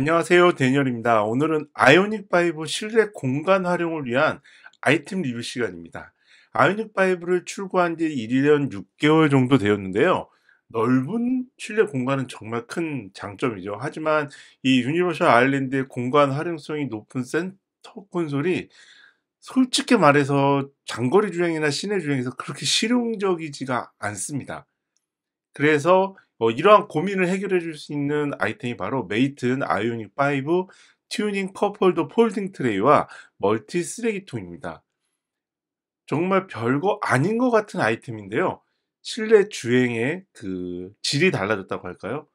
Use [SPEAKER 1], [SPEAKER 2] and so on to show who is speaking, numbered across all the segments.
[SPEAKER 1] 안녕하세요. 대니얼입니다 오늘은 아이오닉 5 실내 공간 활용을 위한 아이템 리뷰 시간입니다. 아이오닉 5를 출고한 지 1년 6개월 정도 되었는데요. 넓은 실내 공간은 정말 큰 장점이죠. 하지만 이 유니버셜 아일랜드의 공간 활용성이 높은 센터 콘솔이 솔직히 말해서 장거리 주행이나 시내 주행에서 그렇게 실용적이지가 않습니다. 그래서 어, 이러한 고민을 해결해 줄 수 있는 아이템이 바로 메이튼 아이오닉 5 튜닝 컵홀더 폴딩 트레이와 멀티 쓰레기통입니다. 정말 별거 아닌 것 같은 아이템인데요. 실내 주행의 그 질이 달라졌다고 할까요?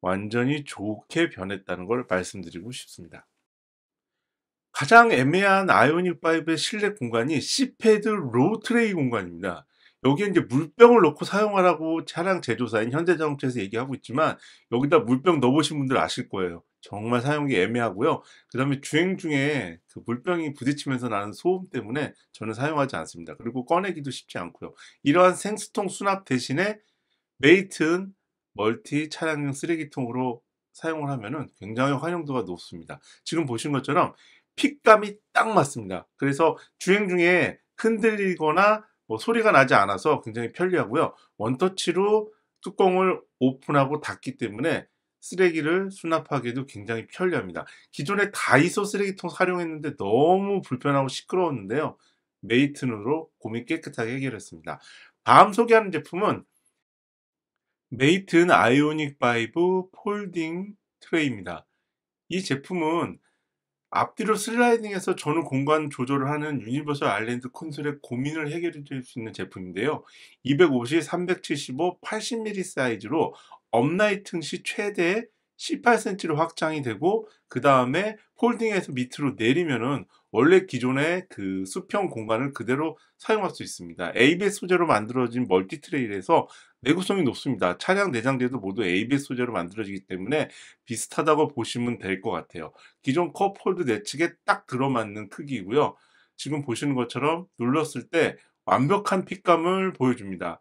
[SPEAKER 1] 완전히 좋게 변했다는 걸 말씀드리고 싶습니다. 가장 애매한 아이오닉 5의 실내 공간이 C패드 로 트레이 공간입니다. 여기에 이제 물병을 넣고 사용하라고 차량 제조사인 현대자동차에서 얘기하고 있지만 여기다 물병 넣어보신 분들 아실 거예요. 정말 사용이 애매하고요. 그 다음에 주행 중에 그 물병이 부딪히면서 나는 소음 때문에 저는 사용하지 않습니다. 그리고 꺼내기도 쉽지 않고요. 이러한 생수통 수납 대신에 메이튼 멀티 차량용 쓰레기통으로 사용을 하면은 굉장히 활용도가 높습니다. 지금 보신 것처럼 핏감이 딱 맞습니다. 그래서 주행 중에 흔들리거나 뭐 소리가 나지 않아서 굉장히 편리하고요. 원터치로 뚜껑을 오픈하고 닫기 때문에 쓰레기를 수납하기도 굉장히 편리합니다. 기존에 다이소 쓰레기통 사용했는데 너무 불편하고 시끄러웠는데요. 메이튼으로 고민 깨끗하게 해결했습니다. 다음 소개하는 제품은 메이튼 아이오닉 5 폴딩 트레이입니다. 이 제품은 앞뒤로 슬라이딩해서 전후 공간 조절을 하는 유니버설 아일랜드 콘솔의 고민을 해결해 줄수 있는 제품인데요. 250, 375, 80mm 사이즈로 업라이팅 시 최대 18cm로 확장이 되고 그 다음에 폴딩해서 밑으로 내리면은 원래 기존의 그 수평 공간을 그대로 사용할 수 있습니다. ABS 소재로 만들어진 멀티 트레일에서 내구성이 높습니다. 차량 내장재도 모두 ABS 소재로 만들어지기 때문에 비슷하다고 보시면 될 것 같아요. 기존 컵홀드 내측에 딱 들어맞는 크기이고요. 지금 보시는 것처럼 눌렀을 때 완벽한 핏감을 보여줍니다.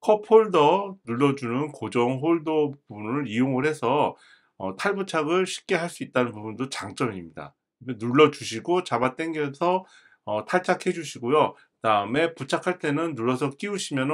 [SPEAKER 1] 컵 홀더 눌러주는 고정 홀더 부분을 이용을 해서 어, 탈부착을 쉽게 할 수 있다는 부분도 장점입니다. 그러니까 눌러주시고 잡아 당겨서 어, 탈착해 주시고요. 그 다음에 부착할 때는 눌러서 끼우시면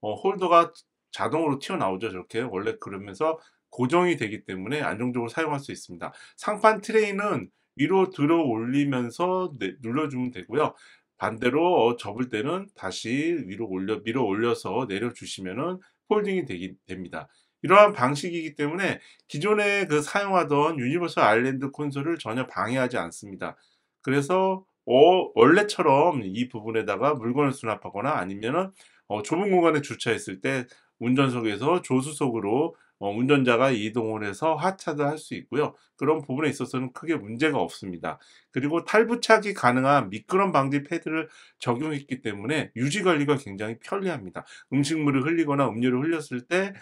[SPEAKER 1] 어, 홀더가 자동으로 튀어나오죠. 저렇게 원래 그러면서 고정이 되기 때문에 안정적으로 사용할 수 있습니다. 상판 트레이는 위로 들어 올리면서 네, 눌러주면 되고요. 반대로 접을 때는 다시 위로 올려 밀어 올려서 내려 주시면은 폴딩이 되기, 됩니다. 이러한 방식이기 때문에 기존에 그 사용하던 유니버설 아일랜드 콘솔을 전혀 방해하지 않습니다. 그래서 어, 원래처럼 이 부분에다가 물건을 수납하거나 아니면은 어, 좁은 공간에 주차했을 때 운전석에서 조수석으로 어, 운전자가 이동을 해서 하차도 할 수 있고요. 그런 부분에 있어서는 크게 문제가 없습니다. 그리고 탈부착이 가능한 미끄럼 방지 패드를 적용했기 때문에 유지 관리가 굉장히 편리합니다. 음식물을 흘리거나 음료를 흘렸을 때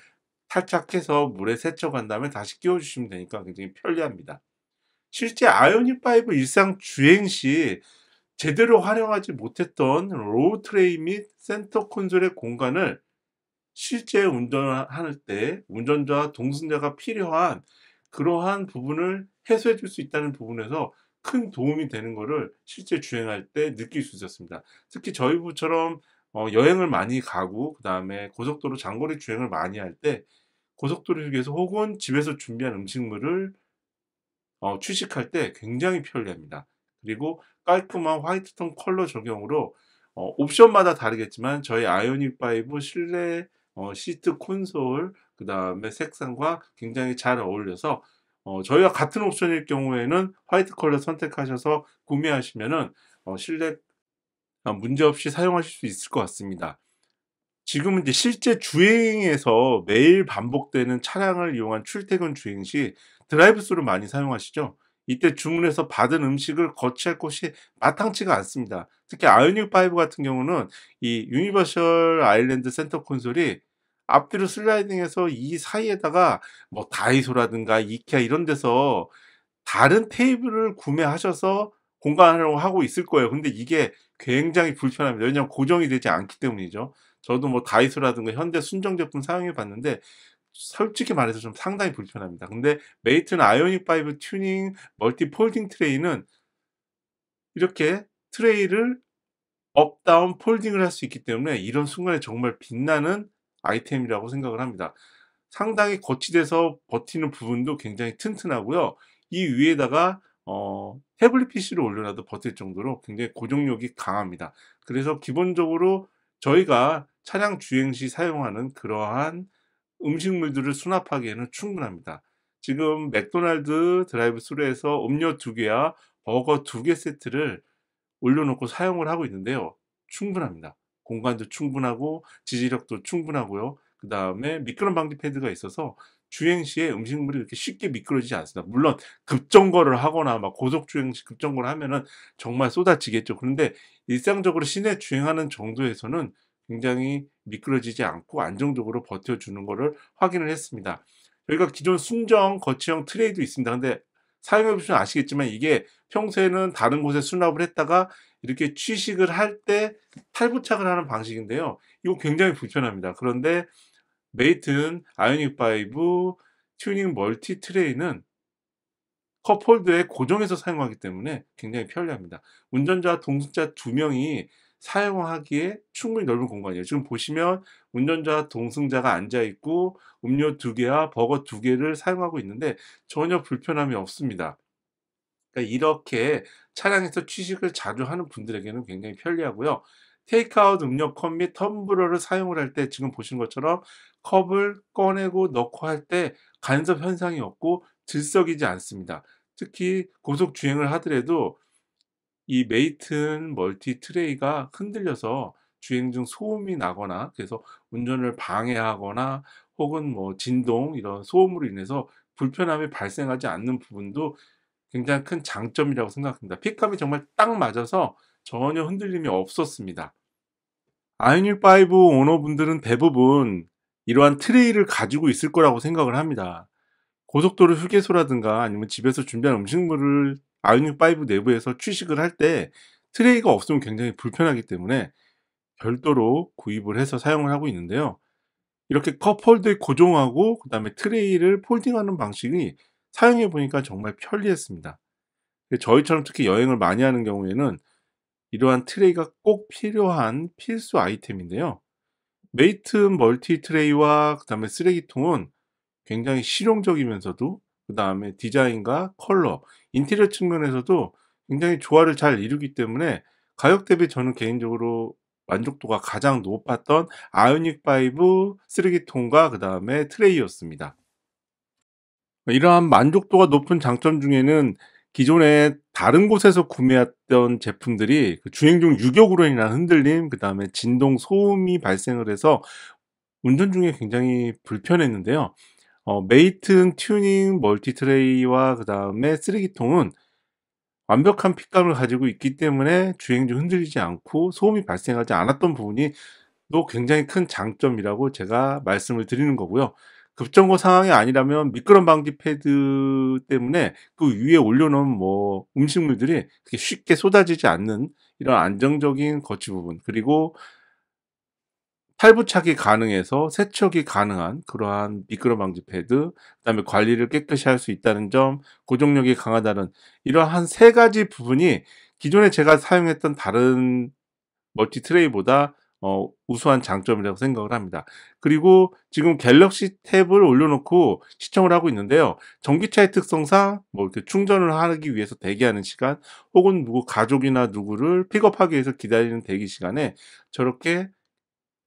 [SPEAKER 1] 탈착해서 물에 세척한 다음에 다시 끼워주시면 되니까 굉장히 편리합니다. 실제 아이오닉 5 일상 주행 시 제대로 활용하지 못했던 로우 트레이 및 센터 콘솔의 공간을 실제 운전할 때 운전자와 동승자가 필요한 그러한 부분을 해소해 줄 수 있다는 부분에서 큰 도움이 되는 것을 실제 주행할 때 느낄 수 있었습니다. 특히 저희 부처럼 어, 여행을 많이 가고 그 다음에 고속도로 장거리 주행을 많이 할 때 고속도로 휴게소 혹은 집에서 준비한 음식물을 취식할 어, 때 굉장히 편리합니다. 그리고 깔끔한 화이트톤 컬러 적용으로 어, 옵션마다 다르겠지만 저희 아이오닉 5 실내 어, 시트 콘솔 그 다음에 색상과 굉장히 잘 어울려서 어, 저희와 같은 옵션일 경우에는 화이트 컬러 선택하셔서 구매하시면은 어, 실내 아, 문제없이 사용하실 수 있을 것 같습니다. 지금은 이제 실제 주행에서 매일 반복되는 차량을 이용한 출퇴근 주행 시 드라이브스루 많이 사용하시죠? 이때 주문해서 받은 음식을 거치할 곳이 마땅치가 않습니다. 특히 아이오닉5 같은 경우는 이 유니버셜 아일랜드 센터 콘솔이 앞뒤로 슬라이딩해서 이 사이에다가 뭐 다이소라든가 이케아 이런 데서 다른 테이블을 구매하셔서 공간을 하고 있을 거예요. 근데 이게 굉장히 불편합니다. 왜냐하면 고정이 되지 않기 때문이죠. 저도 뭐 다이소라든가 현대 순정 제품 사용해 봤는데 솔직히 말해서 좀 상당히 불편합니다. 근데 메이트는 아이오닉 5 튜닝 멀티 폴딩 트레이는 이렇게 트레이를 업다운 폴딩을 할 수 있기 때문에 이런 순간에 정말 빛나는 아이템이라고 생각을 합니다. 상당히 거치돼서 버티는 부분도 굉장히 튼튼하고요. 이 위에다가 어, 태블릿 PC를 올려놔도 버틸 정도로 굉장히 고정력이 강합니다. 그래서 기본적으로 저희가 차량 주행 시 사용하는 그러한 음식물들을 수납하기에는 충분합니다. 지금 맥도날드 드라이브 스루에서 음료 2개와 버거 2개 세트를 올려놓고 사용을 하고 있는데요. 충분합니다. 공간도 충분하고 지지력도 충분하고요. 그 다음에 미끄럼 방지 패드가 있어서 주행 시에 음식물이 그렇게 쉽게 미끄러지지 않습니다. 물론 급정거를 하거나 막 고속 주행 시 급정거를 하면은 정말 쏟아지겠죠. 그런데 일상적으로 시내 주행하는 정도에서는 굉장히 미끄러지지 않고 안정적으로 버텨주는 것을 확인을 했습니다. 여기가 기존 순정 거치형 트레이도 있습니다. 근데 사용해보시면 아시겠지만 이게 평소에는 다른 곳에 수납을 했다가 이렇게 취식을 할 때 탈부착을 하는 방식인데요. 이거 굉장히 불편합니다. 그런데 메이튼 아이오닉 5 튜닝 멀티 트레이는 컵홀더에 고정해서 사용하기 때문에 굉장히 편리합니다. 운전자와 동승자 두 명이 사용하기에 충분히 넓은 공간이에요. 지금 보시면 운전자 동승자가 앉아 있고 음료 두 개와 버거 두 개를 사용하고 있는데 전혀 불편함이 없습니다. 그러니까 이렇게 차량에서 취식을 자주 하는 분들에게는 굉장히 편리하고요. 테이크아웃 음료컵 및 텀블러를 사용을 할 때 지금 보신 것처럼 컵을 꺼내고 넣고 할 때 간섭 현상이 없고 질석이지 않습니다. 특히 고속 주행을 하더라도 이 메이튼 멀티 트레이가 흔들려서 주행 중 소음이 나거나 그래서 운전을 방해하거나 혹은 뭐 진동 이런 소음으로 인해서 불편함이 발생하지 않는 부분도 굉장히 큰 장점이라고 생각합니다. 핏감이 정말 딱 맞아서 전혀 흔들림이 없었습니다. 아이닐5 오너분들은 대부분 이러한 트레이를 가지고 있을 거라고 생각을 합니다. 고속도로 휴게소라든가 아니면 집에서 준비한 음식물을 아이닉5 내부에서 취식을 할 때 트레이가 없으면 굉장히 불편하기 때문에 별도로 구입을 해서 사용을 하고 있는데요. 이렇게 컵홀드에 고정하고 그 다음에 트레이를 폴딩하는 방식이 사용해 보니까 정말 편리했습니다. 그 저희처럼 특히 여행을 많이 하는 경우에는 이러한 트레이가 꼭 필요한 필수 아이템인데요. 메이트 멀티 트레이와 그 다음에 쓰레기통은 굉장히 실용적이면서도 그 다음에 디자인과 컬러, 인테리어 측면에서도 굉장히 조화를 잘 이루기 때문에 가격 대비 저는 개인적으로 만족도가 가장 높았던 아이오닉 5 쓰레기통과 그 다음에 트레이였습니다. 이러한 만족도가 높은 장점 중에는 기존에 다른 곳에서 구매했던 제품들이 그 주행 중 유격으로 인한 흔들림, 그 다음에 진동 소음이 발생을 해서 운전 중에 굉장히 불편했는데요. 어, 메이튼 튜닝 멀티트레이와 그 다음에 쓰레기통은 완벽한 핏감을 가지고 있기 때문에 주행 중 흔들리지 않고 소음이 발생하지 않았던 부분이 또 굉장히 큰 장점이라고 제가 말씀을 드리는 거고요. 급정거 상황이 아니라면 미끄럼 방지 패드 때문에 그 위에 올려놓은 뭐 음식물들이 그렇게 쉽게 쏟아지지 않는 이런 안정적인 거치 부분 그리고 탈부착이 가능해서 세척이 가능한 그러한 미끄럼 방지 패드, 그다음에 관리를 깨끗이 할 수 있다는 점, 고정력이 강하다는 이러한 세 가지 부분이 기존에 제가 사용했던 다른 멀티 트레이보다 어, 우수한 장점이라고 생각을 합니다. 그리고 지금 갤럭시 탭을 올려놓고 시청을 하고 있는데요. 전기차의 특성상 뭐 이렇게 충전을 하기 위해서 대기하는 시간 혹은 누구 가족이나 누구를 픽업하기 위해서 기다리는 대기 시간에 저렇게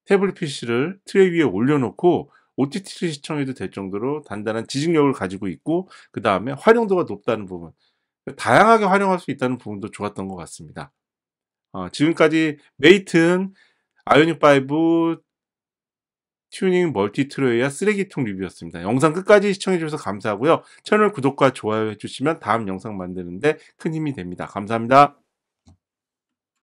[SPEAKER 1] 태블릿 PC를 트레 이 위에 올려놓고 OTT를 시청해도 될 정도로 단단한 지식력을 가지고 있고 그 다음에 활용도가 높다는 부분 다양하게 활용할 수 있다는 부분도 좋았던 것 같습니다. 어, 지금까지 메이튼 아이오닉 5 튜닝 멀티 트레이와 쓰레기통 리뷰였습니다. 영상 끝까지 시청해주셔서 감사하고요. 채널 구독과 좋아요 해주시면 다음 영상 만드는데 큰 힘이 됩니다. 감사합니다.